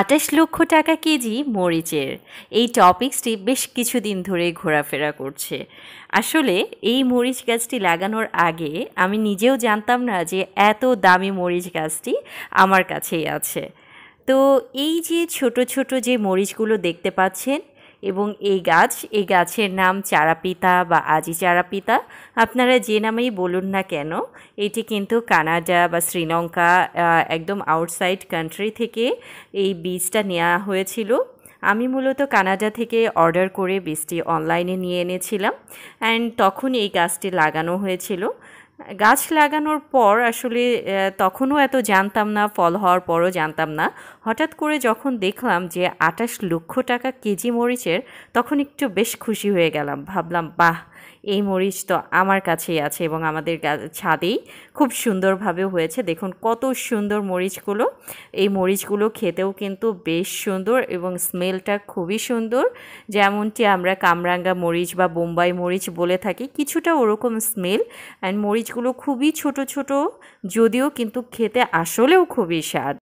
আটাশ লক্ষ টাকা কেজি মরিচের এই টপিক্সটি বেশ কিছুদিন ধরে ঘোরাফেরা করছে আসলে এই মরিচ গাছটি লাগানোর আগে আমি নিজেও জানতাম না যে এত দামি মরিচ গাছটি আমার কাছেই আছে তো এই যে ছোট ছোট যে মরিচগুলো দেখতে পাচ্ছেন এবং এই গাছ এই গাছের নাম চারাপিতা বা আজি চারাপিতা আপনারা যে নামেই বলুন না কেন এটি কিন্তু কানাডা বা শ্রীলঙ্কা একদম আউটসাইড কান্ট্রি থেকে এই বীজটা নেওয়া হয়েছিল আমি মূলত কানাডা থেকে অর্ডার করে বীজটি অনলাইনে নিয়ে এনেছিলাম অ্যান্ড তখন এই গাছটি লাগানো হয়েছিল গাছ লাগানোর পর আসলে তখনও এত জানতাম না ফল হওয়ার পরও জানতাম না হঠাৎ করে যখন দেখলাম যে আটাশ লক্ষ টাকা কেজি মরিচের তখন একটু বেশ খুশি হয়ে গেলাম ভাবলাম বাহ এই মরিচ তো আমার কাছেই আছে এবং আমাদের ছাদেই খুব সুন্দরভাবে হয়েছে দেখুন কত সুন্দর মরিচগুলো এই মরিচগুলো খেতেও কিন্তু বেশ সুন্দর এবং স্মেলটা খুবই সুন্দর যেমনটি আমরা কামরাঙ্গা মরিচ বা বোম্বাই মরিচ বলে থাকি কিছুটা ওরকম স্মেল অ্যান্ড মরিচগুলো খুবই ছোট ছোট যদিও কিন্তু খেতে আসলেও খুবই স্বাদ